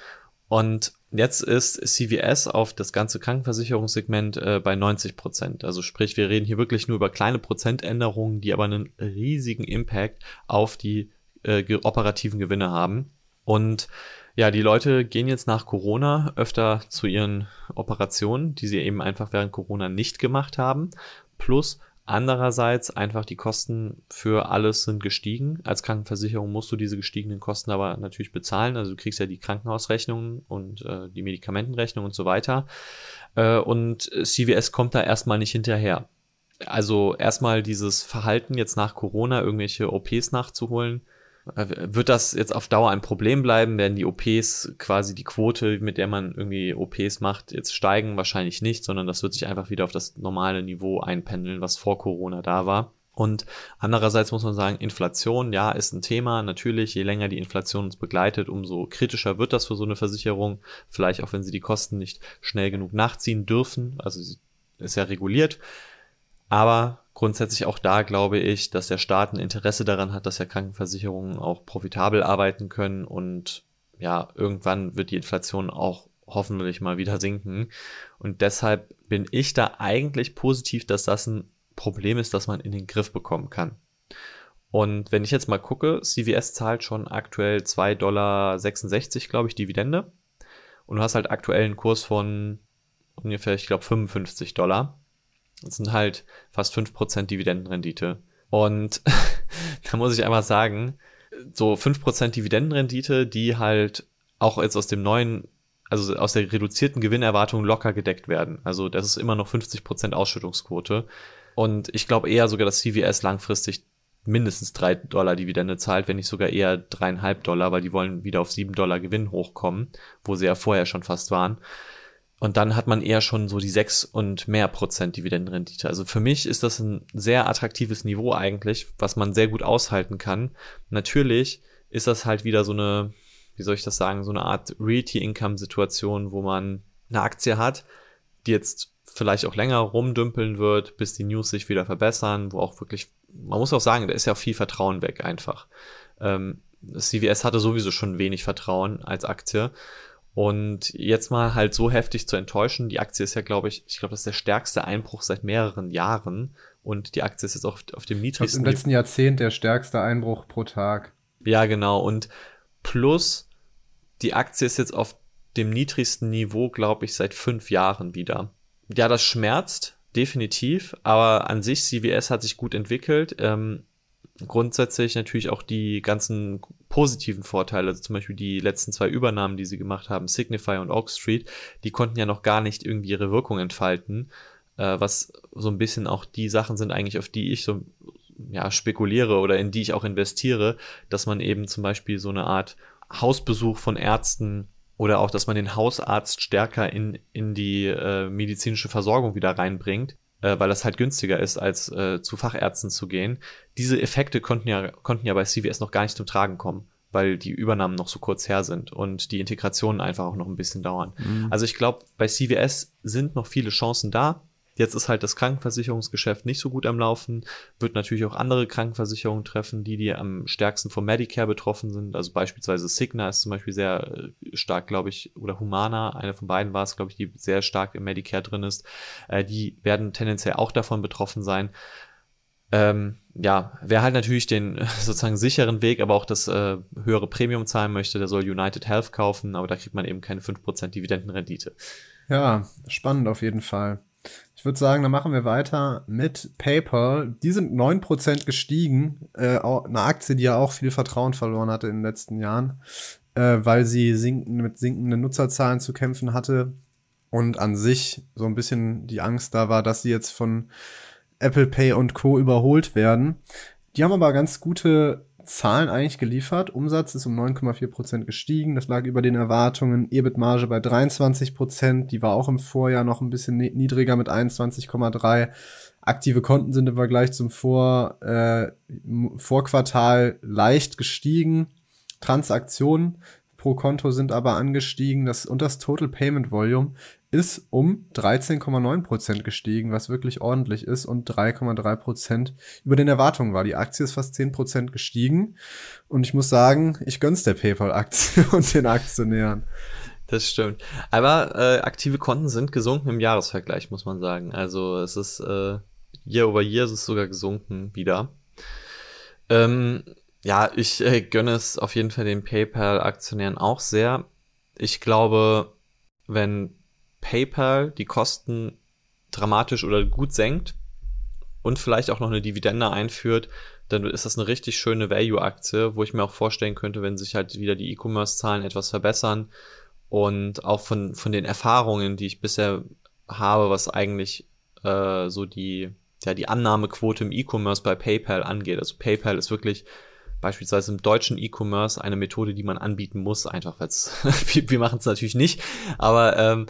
Und Jetzt ist CVS auf das ganze Krankenversicherungssegment äh, bei 90 Prozent. Also sprich, wir reden hier wirklich nur über kleine Prozentänderungen, die aber einen riesigen Impact auf die äh, operativen Gewinne haben. Und ja, die Leute gehen jetzt nach Corona öfter zu ihren Operationen, die sie eben einfach während Corona nicht gemacht haben. Plus Andererseits einfach die Kosten für alles sind gestiegen. Als Krankenversicherung musst du diese gestiegenen Kosten aber natürlich bezahlen. Also du kriegst ja die Krankenhausrechnungen und äh, die Medikamentenrechnung und so weiter. Äh, und CVS kommt da erstmal nicht hinterher. Also erstmal dieses Verhalten jetzt nach Corona, irgendwelche OPs nachzuholen, äh, wird das jetzt auf Dauer ein Problem bleiben? Werden die OPs quasi die Quote, mit der man irgendwie OPs macht, jetzt steigen? Wahrscheinlich nicht, sondern das wird sich einfach wieder auf das normale Niveau einpendeln, was vor Corona da war. Und andererseits muss man sagen, Inflation, ja, ist ein Thema. Natürlich, je länger die Inflation uns begleitet, umso kritischer wird das für so eine Versicherung. Vielleicht auch, wenn sie die Kosten nicht schnell genug nachziehen dürfen. Also sie ist ja reguliert. Aber grundsätzlich auch da glaube ich, dass der Staat ein Interesse daran hat, dass ja Krankenversicherungen auch profitabel arbeiten können und ja, irgendwann wird die Inflation auch hoffentlich mal wieder sinken. Und deshalb bin ich da eigentlich positiv, dass das ein Problem ist, das man in den Griff bekommen kann. Und wenn ich jetzt mal gucke, CVS zahlt schon aktuell 2,66 Dollar, glaube ich, Dividende. Und du hast halt aktuell einen Kurs von ungefähr, ich glaube, 55 Dollar. Das sind halt fast 5% Dividendenrendite. Und da muss ich einmal sagen, so 5% Dividendenrendite, die halt auch jetzt aus dem neuen, also aus der reduzierten Gewinnerwartung locker gedeckt werden. Also das ist immer noch 50% Ausschüttungsquote. Und ich glaube eher sogar, dass CVS langfristig mindestens 3 Dollar Dividende zahlt, wenn nicht sogar eher 3,5 Dollar, weil die wollen wieder auf 7 Dollar Gewinn hochkommen, wo sie ja vorher schon fast waren. Und dann hat man eher schon so die sechs und mehr Prozent Dividendenrendite. Also für mich ist das ein sehr attraktives Niveau eigentlich, was man sehr gut aushalten kann. Natürlich ist das halt wieder so eine, wie soll ich das sagen, so eine Art Realty-Income-Situation, wo man eine Aktie hat, die jetzt vielleicht auch länger rumdümpeln wird, bis die News sich wieder verbessern, wo auch wirklich, man muss auch sagen, da ist ja auch viel Vertrauen weg einfach. Ähm, CVS hatte sowieso schon wenig Vertrauen als Aktie und jetzt mal halt so heftig zu enttäuschen, die Aktie ist ja, glaube ich, ich glaube, das ist der stärkste Einbruch seit mehreren Jahren. Und die Aktie ist jetzt auf, auf dem niedrigsten. Im letzten Jahrzehnt der stärkste Einbruch pro Tag. Ja, genau. Und plus, die Aktie ist jetzt auf dem niedrigsten Niveau, glaube ich, seit fünf Jahren wieder. Ja, das schmerzt, definitiv. Aber an sich, CVS hat sich gut entwickelt. Ähm, grundsätzlich natürlich auch die ganzen positiven Vorteile, also zum Beispiel die letzten zwei Übernahmen, die sie gemacht haben, Signify und Oak Street, die konnten ja noch gar nicht irgendwie ihre Wirkung entfalten, äh, was so ein bisschen auch die Sachen sind eigentlich, auf die ich so ja, spekuliere oder in die ich auch investiere, dass man eben zum Beispiel so eine Art Hausbesuch von Ärzten oder auch, dass man den Hausarzt stärker in, in die äh, medizinische Versorgung wieder reinbringt äh, weil das halt günstiger ist, als äh, zu Fachärzten zu gehen. Diese Effekte konnten ja, konnten ja bei CVS noch gar nicht zum Tragen kommen, weil die Übernahmen noch so kurz her sind und die Integrationen einfach auch noch ein bisschen dauern. Mhm. Also ich glaube, bei CVS sind noch viele Chancen da. Jetzt ist halt das Krankenversicherungsgeschäft nicht so gut am Laufen, wird natürlich auch andere Krankenversicherungen treffen, die, die am stärksten vom Medicare betroffen sind. Also beispielsweise Cigna ist zum Beispiel sehr äh, stark, glaube ich, oder Humana, eine von beiden war es, glaube ich, die sehr stark im Medicare drin ist. Äh, die werden tendenziell auch davon betroffen sein. Ähm, ja, wer halt natürlich den sozusagen sicheren Weg, aber auch das äh, höhere Premium zahlen möchte, der soll United Health kaufen, aber da kriegt man eben keine 5% Dividendenrendite. Ja, spannend auf jeden Fall. Ich würde sagen, dann machen wir weiter mit PayPal. Die sind 9% gestiegen. Äh, eine Aktie, die ja auch viel Vertrauen verloren hatte in den letzten Jahren, äh, weil sie sinken, mit sinkenden Nutzerzahlen zu kämpfen hatte. Und an sich so ein bisschen die Angst da war, dass sie jetzt von Apple Pay und Co. überholt werden. Die haben aber ganz gute Zahlen eigentlich geliefert. Umsatz ist um 9,4% gestiegen. Das lag über den Erwartungen. EBIT-Marge bei 23%. Die war auch im Vorjahr noch ein bisschen niedriger mit 21,3. Aktive Konten sind im Vergleich zum Vor, äh, Vorquartal leicht gestiegen. Transaktionen pro Konto sind aber angestiegen. Das, und das Total Payment Volume ist um 13,9% gestiegen, was wirklich ordentlich ist und 3,3% über den Erwartungen war. Die Aktie ist fast 10% gestiegen und ich muss sagen, ich gönn's der PayPal-Aktie und den Aktionären. Das stimmt. Aber äh, aktive Konten sind gesunken im Jahresvergleich, muss man sagen. Also es ist äh, year over year ist es sogar gesunken wieder. Ähm, ja, ich äh, gönne es auf jeden Fall den PayPal-Aktionären auch sehr. Ich glaube, wenn PayPal die Kosten dramatisch oder gut senkt und vielleicht auch noch eine Dividende einführt, dann ist das eine richtig schöne Value-Aktie, wo ich mir auch vorstellen könnte, wenn sich halt wieder die E-Commerce-Zahlen etwas verbessern und auch von, von den Erfahrungen, die ich bisher habe, was eigentlich äh, so die, ja, die Annahmequote im E-Commerce bei PayPal angeht. Also PayPal ist wirklich beispielsweise im deutschen E-Commerce eine Methode, die man anbieten muss, einfach weil wir, wir machen es natürlich nicht, aber ähm,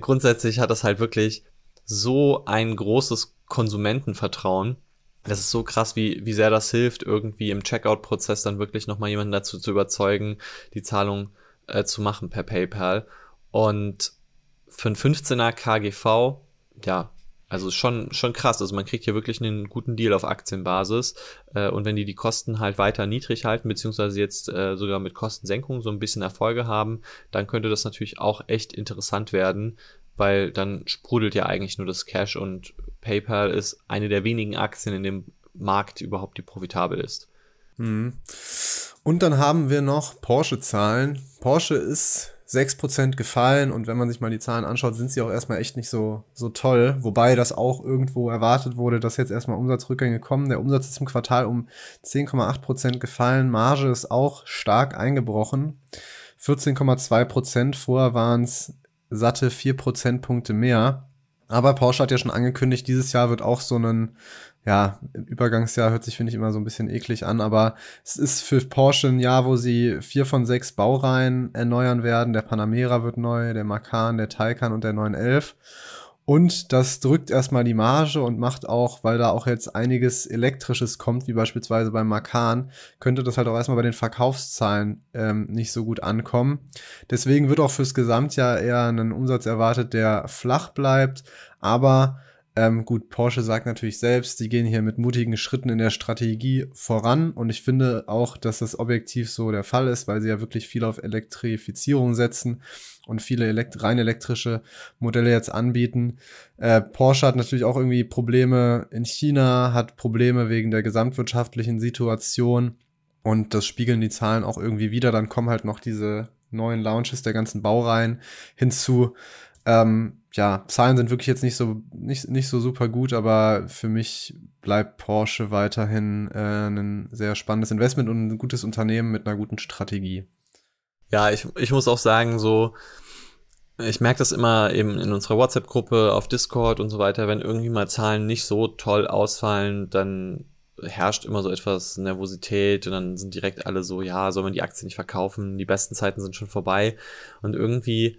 grundsätzlich hat das halt wirklich so ein großes Konsumentenvertrauen. Das ist so krass, wie, wie sehr das hilft, irgendwie im Checkout-Prozess dann wirklich nochmal jemanden dazu zu überzeugen, die Zahlung äh, zu machen per PayPal. Und für ein 15er KGV, ja, also schon, schon krass. Also man kriegt hier wirklich einen guten Deal auf Aktienbasis. Äh, und wenn die die Kosten halt weiter niedrig halten, beziehungsweise jetzt äh, sogar mit Kostensenkung so ein bisschen Erfolge haben, dann könnte das natürlich auch echt interessant werden, weil dann sprudelt ja eigentlich nur das Cash und PayPal ist eine der wenigen Aktien in dem Markt überhaupt, die profitabel ist. Mhm. Und dann haben wir noch Porsche-Zahlen. Porsche ist 6% gefallen und wenn man sich mal die Zahlen anschaut, sind sie auch erstmal echt nicht so, so toll. Wobei das auch irgendwo erwartet wurde, dass jetzt erstmal Umsatzrückgänge kommen. Der Umsatz ist im Quartal um 10,8% gefallen. Marge ist auch stark eingebrochen. 14,2%. Vorher waren es satte 4 Punkte mehr. Aber Porsche hat ja schon angekündigt, dieses Jahr wird auch so ein ja, Übergangsjahr hört sich, finde ich, immer so ein bisschen eklig an, aber es ist für Porsche ein Jahr, wo sie vier von sechs Baureihen erneuern werden. Der Panamera wird neu, der Macan, der Taycan und der 911. Und das drückt erstmal die Marge und macht auch, weil da auch jetzt einiges Elektrisches kommt, wie beispielsweise beim Makan, könnte das halt auch erstmal bei den Verkaufszahlen ähm, nicht so gut ankommen. Deswegen wird auch fürs Gesamtjahr eher einen Umsatz erwartet, der flach bleibt, aber ähm, gut, Porsche sagt natürlich selbst, die gehen hier mit mutigen Schritten in der Strategie voran und ich finde auch, dass das objektiv so der Fall ist, weil sie ja wirklich viel auf Elektrifizierung setzen und viele elekt rein elektrische Modelle jetzt anbieten. Äh, Porsche hat natürlich auch irgendwie Probleme in China, hat Probleme wegen der gesamtwirtschaftlichen Situation und das spiegeln die Zahlen auch irgendwie wieder. Dann kommen halt noch diese neuen Launches der ganzen Baureihen hinzu. Ähm, ja, Zahlen sind wirklich jetzt nicht so, nicht, nicht so super gut, aber für mich bleibt Porsche weiterhin äh, ein sehr spannendes Investment und ein gutes Unternehmen mit einer guten Strategie. Ja, ich, ich muss auch sagen, so, ich merke das immer eben in unserer WhatsApp-Gruppe, auf Discord und so weiter, wenn irgendwie mal Zahlen nicht so toll ausfallen, dann herrscht immer so etwas Nervosität und dann sind direkt alle so, ja, soll man die Aktie nicht verkaufen, die besten Zeiten sind schon vorbei und irgendwie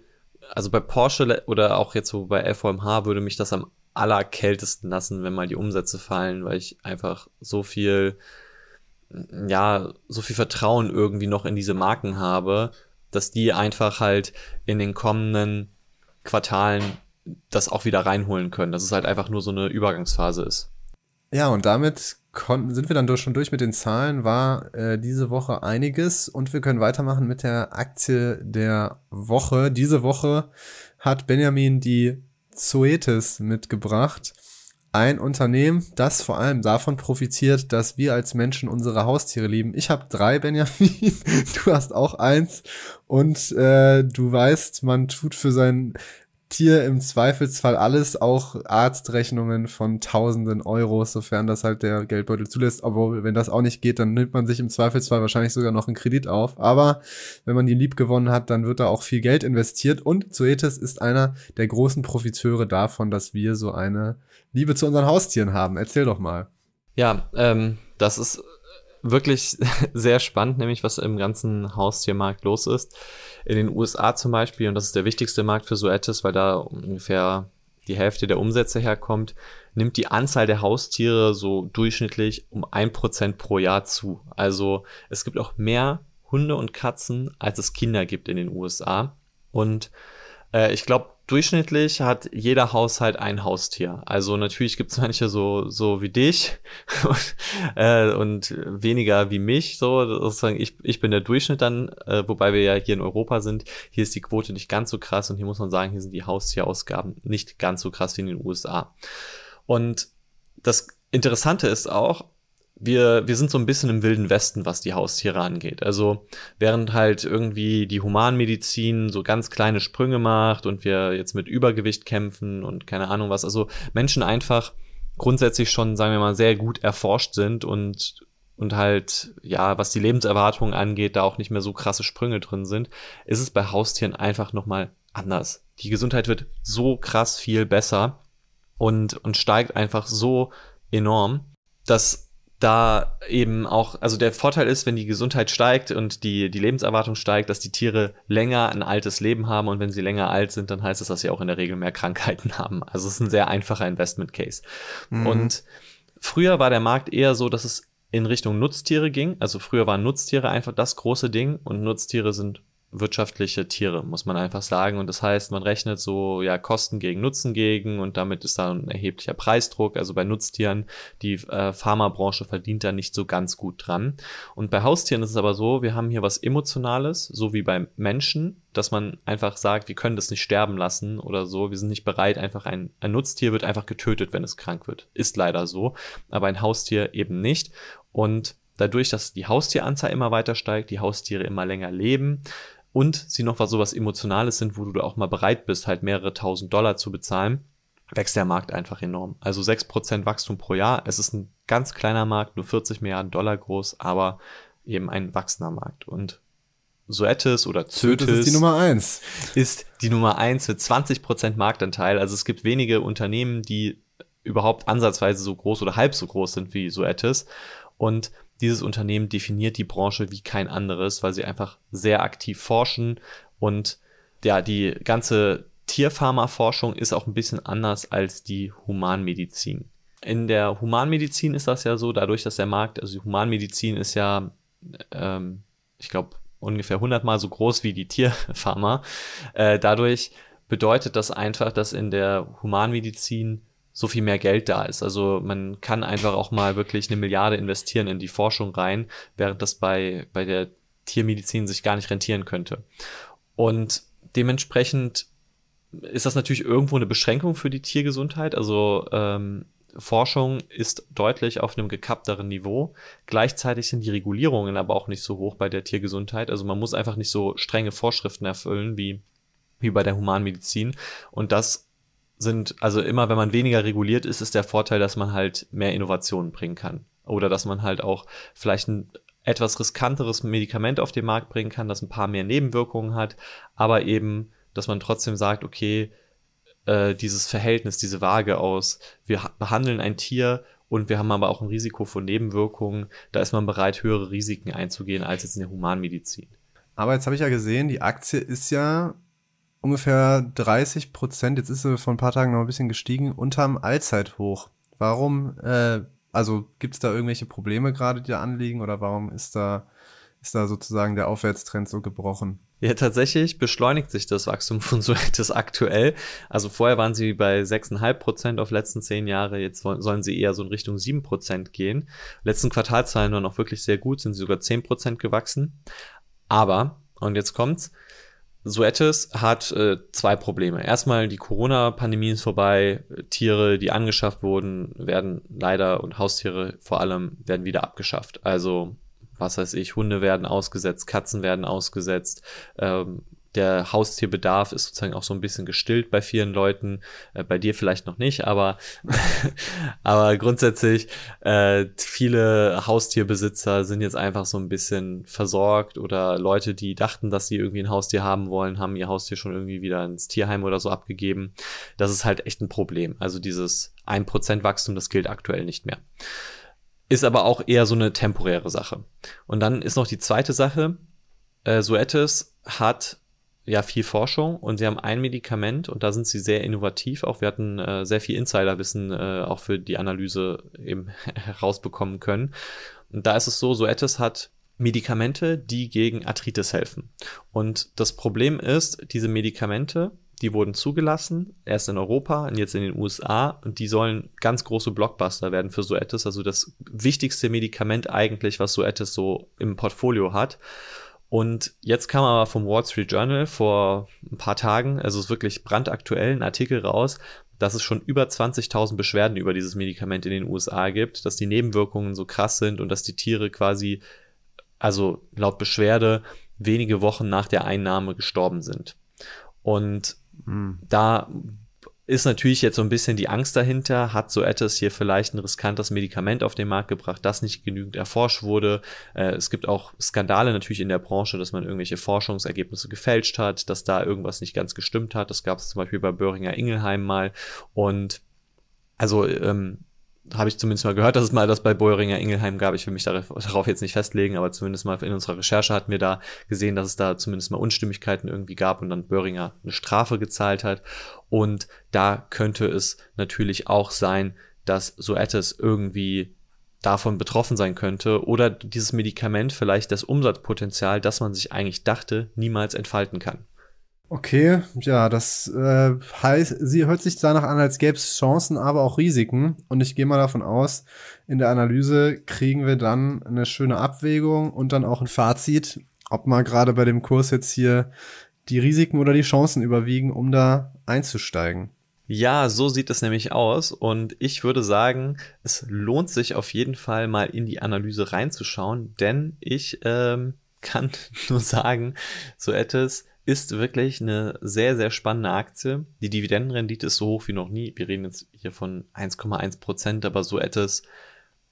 also bei Porsche oder auch jetzt so bei LVMH würde mich das am allerkältesten lassen, wenn mal die Umsätze fallen, weil ich einfach so viel, mm, ja, so viel Vertrauen irgendwie noch in diese Marken habe, dass die einfach halt in den kommenden Quartalen das auch wieder reinholen können, dass es halt einfach nur so eine Übergangsphase ist. Ja, und damit konnten, sind wir dann doch schon durch mit den Zahlen. War äh, diese Woche einiges und wir können weitermachen mit der Aktie der Woche. Diese Woche hat Benjamin die Zoetis mitgebracht. Ein Unternehmen, das vor allem davon profitiert, dass wir als Menschen unsere Haustiere lieben. Ich habe drei, Benjamin. Du hast auch eins. Und äh, du weißt, man tut für sein akzeptiere im Zweifelsfall alles, auch Arztrechnungen von tausenden Euro, sofern das halt der Geldbeutel zulässt. Aber wenn das auch nicht geht, dann nimmt man sich im Zweifelsfall wahrscheinlich sogar noch einen Kredit auf. Aber wenn man die lieb gewonnen hat, dann wird da auch viel Geld investiert. Und Zoetis ist einer der großen Profiteure davon, dass wir so eine Liebe zu unseren Haustieren haben. Erzähl doch mal. Ja, ähm, das ist wirklich sehr spannend, nämlich was im ganzen Haustiermarkt los ist in den USA zum Beispiel, und das ist der wichtigste Markt für so weil da ungefähr die Hälfte der Umsätze herkommt, nimmt die Anzahl der Haustiere so durchschnittlich um ein Prozent pro Jahr zu. Also es gibt auch mehr Hunde und Katzen, als es Kinder gibt in den USA. Und äh, ich glaube, durchschnittlich hat jeder Haushalt ein Haustier. Also natürlich gibt es manche so, so wie dich und, äh, und weniger wie mich. So, sozusagen, ich, ich bin der Durchschnitt dann, äh, wobei wir ja hier in Europa sind. Hier ist die Quote nicht ganz so krass und hier muss man sagen, hier sind die Haustierausgaben nicht ganz so krass wie in den USA. Und das Interessante ist auch, wir, wir sind so ein bisschen im wilden Westen, was die Haustiere angeht. Also während halt irgendwie die Humanmedizin so ganz kleine Sprünge macht und wir jetzt mit Übergewicht kämpfen und keine Ahnung was, also Menschen einfach grundsätzlich schon, sagen wir mal, sehr gut erforscht sind und, und halt, ja, was die Lebenserwartung angeht, da auch nicht mehr so krasse Sprünge drin sind, ist es bei Haustieren einfach nochmal anders. Die Gesundheit wird so krass viel besser und, und steigt einfach so enorm, dass da eben auch, also der Vorteil ist, wenn die Gesundheit steigt und die, die Lebenserwartung steigt, dass die Tiere länger ein altes Leben haben und wenn sie länger alt sind, dann heißt es, das, dass sie auch in der Regel mehr Krankheiten haben. Also es ist ein sehr einfacher Investment Case. Mhm. Und früher war der Markt eher so, dass es in Richtung Nutztiere ging. Also früher waren Nutztiere einfach das große Ding und Nutztiere sind wirtschaftliche Tiere, muss man einfach sagen. Und das heißt, man rechnet so ja Kosten gegen Nutzen gegen und damit ist da ein erheblicher Preisdruck. Also bei Nutztieren, die äh, Pharmabranche verdient da nicht so ganz gut dran. Und bei Haustieren ist es aber so, wir haben hier was Emotionales, so wie beim Menschen, dass man einfach sagt, wir können das nicht sterben lassen oder so. Wir sind nicht bereit, einfach ein, ein Nutztier wird einfach getötet, wenn es krank wird. Ist leider so. Aber ein Haustier eben nicht. Und dadurch, dass die Haustieranzahl immer weiter steigt, die Haustiere immer länger leben, und sie noch was sowas Emotionales sind, wo du da auch mal bereit bist, halt mehrere tausend Dollar zu bezahlen, wächst der Markt einfach enorm. Also sechs Prozent Wachstum pro Jahr. Es ist ein ganz kleiner Markt, nur 40 Milliarden Dollar groß, aber eben ein wachsender Markt. Und Soetis oder Zötis ist die Nummer eins. Ist die Nummer eins mit 20 Prozent Marktanteil. Also es gibt wenige Unternehmen, die überhaupt ansatzweise so groß oder halb so groß sind wie Soetis. Und dieses Unternehmen definiert die Branche wie kein anderes, weil sie einfach sehr aktiv forschen und ja, die ganze Tierpharmaforschung ist auch ein bisschen anders als die Humanmedizin. In der Humanmedizin ist das ja so, dadurch, dass der Markt, also die Humanmedizin ist ja, ähm, ich glaube, ungefähr 100 mal so groß wie die Tierpharma. Äh, dadurch bedeutet das einfach, dass in der Humanmedizin so viel mehr Geld da ist. Also man kann einfach auch mal wirklich eine Milliarde investieren in die Forschung rein, während das bei, bei der Tiermedizin sich gar nicht rentieren könnte. Und dementsprechend ist das natürlich irgendwo eine Beschränkung für die Tiergesundheit. Also ähm, Forschung ist deutlich auf einem gekappteren Niveau. Gleichzeitig sind die Regulierungen aber auch nicht so hoch bei der Tiergesundheit. Also man muss einfach nicht so strenge Vorschriften erfüllen wie, wie bei der Humanmedizin. Und das sind, also immer wenn man weniger reguliert ist, ist der Vorteil, dass man halt mehr Innovationen bringen kann. Oder dass man halt auch vielleicht ein etwas riskanteres Medikament auf den Markt bringen kann, das ein paar mehr Nebenwirkungen hat, aber eben, dass man trotzdem sagt, okay, äh, dieses Verhältnis, diese Waage aus, wir behandeln ein Tier und wir haben aber auch ein Risiko von Nebenwirkungen, da ist man bereit, höhere Risiken einzugehen als jetzt in der Humanmedizin. Aber jetzt habe ich ja gesehen, die Aktie ist ja ungefähr 30 Prozent, jetzt ist sie vor ein paar Tagen noch ein bisschen gestiegen, unterm Allzeithoch. Warum, äh, also gibt es da irgendwelche Probleme gerade, die da anliegen oder warum ist da, ist da sozusagen der Aufwärtstrend so gebrochen? Ja, tatsächlich beschleunigt sich das Wachstum von so etwas aktuell. Also vorher waren sie bei 6,5 Prozent auf letzten zehn Jahre. Jetzt sollen sie eher so in Richtung 7 Prozent gehen. Letzten Quartalzahlen waren auch wirklich sehr gut, sind sie sogar 10 Prozent gewachsen. Aber, und jetzt kommt's, Suetes hat äh, zwei Probleme. Erstmal, die Corona-Pandemie ist vorbei. Tiere, die angeschafft wurden, werden leider und Haustiere vor allem werden wieder abgeschafft. Also, was weiß ich, Hunde werden ausgesetzt, Katzen werden ausgesetzt. Ähm, der Haustierbedarf ist sozusagen auch so ein bisschen gestillt bei vielen Leuten, äh, bei dir vielleicht noch nicht, aber, aber grundsätzlich äh, viele Haustierbesitzer sind jetzt einfach so ein bisschen versorgt oder Leute, die dachten, dass sie irgendwie ein Haustier haben wollen, haben ihr Haustier schon irgendwie wieder ins Tierheim oder so abgegeben. Das ist halt echt ein Problem. Also dieses 1% Wachstum, das gilt aktuell nicht mehr. Ist aber auch eher so eine temporäre Sache. Und dann ist noch die zweite Sache. Äh, Suetes hat ja viel Forschung und sie haben ein Medikament und da sind sie sehr innovativ. Auch wir hatten äh, sehr viel Insiderwissen äh, auch für die Analyse eben herausbekommen können. Und da ist es so, Soetis hat Medikamente, die gegen Arthritis helfen. Und das Problem ist, diese Medikamente, die wurden zugelassen, erst in Europa und jetzt in den USA und die sollen ganz große Blockbuster werden für Soetis, also das wichtigste Medikament eigentlich, was Soetis so im Portfolio hat. Und jetzt kam aber vom Wall Street Journal vor ein paar Tagen, also ist wirklich brandaktuell, ein Artikel raus, dass es schon über 20.000 Beschwerden über dieses Medikament in den USA gibt, dass die Nebenwirkungen so krass sind und dass die Tiere quasi, also laut Beschwerde, wenige Wochen nach der Einnahme gestorben sind. Und mhm. da ist natürlich jetzt so ein bisschen die Angst dahinter. Hat so etwas hier vielleicht ein riskantes Medikament auf den Markt gebracht, das nicht genügend erforscht wurde? Äh, es gibt auch Skandale natürlich in der Branche, dass man irgendwelche Forschungsergebnisse gefälscht hat, dass da irgendwas nicht ganz gestimmt hat. Das gab es zum Beispiel bei Böhringer Ingelheim mal. Und also ähm, habe ich zumindest mal gehört, dass es mal das bei Bäueringer Ingelheim gab. Ich will mich darauf jetzt nicht festlegen, aber zumindest mal in unserer Recherche hat mir da gesehen, dass es da zumindest mal Unstimmigkeiten irgendwie gab und dann Böhringer eine Strafe gezahlt hat. Und da könnte es natürlich auch sein, dass Soettes irgendwie davon betroffen sein könnte oder dieses Medikament vielleicht das Umsatzpotenzial, das man sich eigentlich dachte, niemals entfalten kann. Okay, ja, das äh, heißt, sie hört sich danach an, als gäbe es Chancen, aber auch Risiken. Und ich gehe mal davon aus, in der Analyse kriegen wir dann eine schöne Abwägung und dann auch ein Fazit, ob mal gerade bei dem Kurs jetzt hier die Risiken oder die Chancen überwiegen, um da einzusteigen. Ja, so sieht es nämlich aus und ich würde sagen, es lohnt sich auf jeden Fall mal in die Analyse reinzuschauen, denn ich ähm, kann nur sagen, so etwas ist wirklich eine sehr, sehr spannende Aktie. Die Dividendenrendite ist so hoch wie noch nie. Wir reden jetzt hier von 1,1 Prozent, aber so etwas.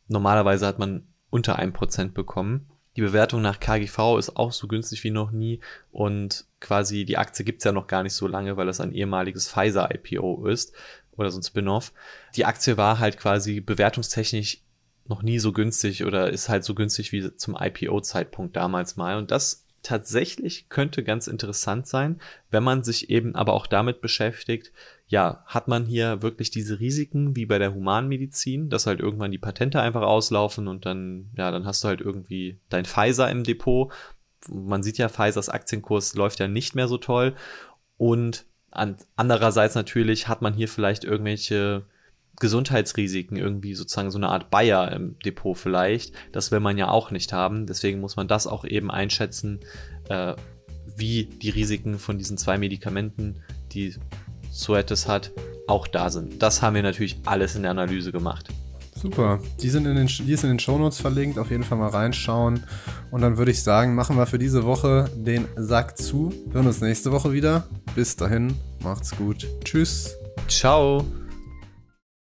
Normalerweise hat man unter 1 Prozent bekommen. Die Bewertung nach KGV ist auch so günstig wie noch nie und quasi die Aktie gibt es ja noch gar nicht so lange, weil das ein ehemaliges Pfizer-IPO ist oder so ein Spin-off. Die Aktie war halt quasi bewertungstechnisch noch nie so günstig oder ist halt so günstig wie zum IPO-Zeitpunkt damals mal. Und das tatsächlich könnte ganz interessant sein, wenn man sich eben aber auch damit beschäftigt, ja, hat man hier wirklich diese Risiken wie bei der Humanmedizin, dass halt irgendwann die Patente einfach auslaufen und dann, ja, dann hast du halt irgendwie dein Pfizer im Depot. Man sieht ja, Pfizers Aktienkurs läuft ja nicht mehr so toll. Und andererseits natürlich hat man hier vielleicht irgendwelche Gesundheitsrisiken irgendwie sozusagen so eine Art Bayer im Depot vielleicht. Das will man ja auch nicht haben. Deswegen muss man das auch eben einschätzen, äh, wie die Risiken von diesen zwei Medikamenten, die Suetes hat, auch da sind. Das haben wir natürlich alles in der Analyse gemacht. Super. Die, sind in den, die ist in den Shownotes verlinkt. Auf jeden Fall mal reinschauen. Und dann würde ich sagen, machen wir für diese Woche den Sack zu. Wir hören uns nächste Woche wieder. Bis dahin, macht's gut. Tschüss. Ciao.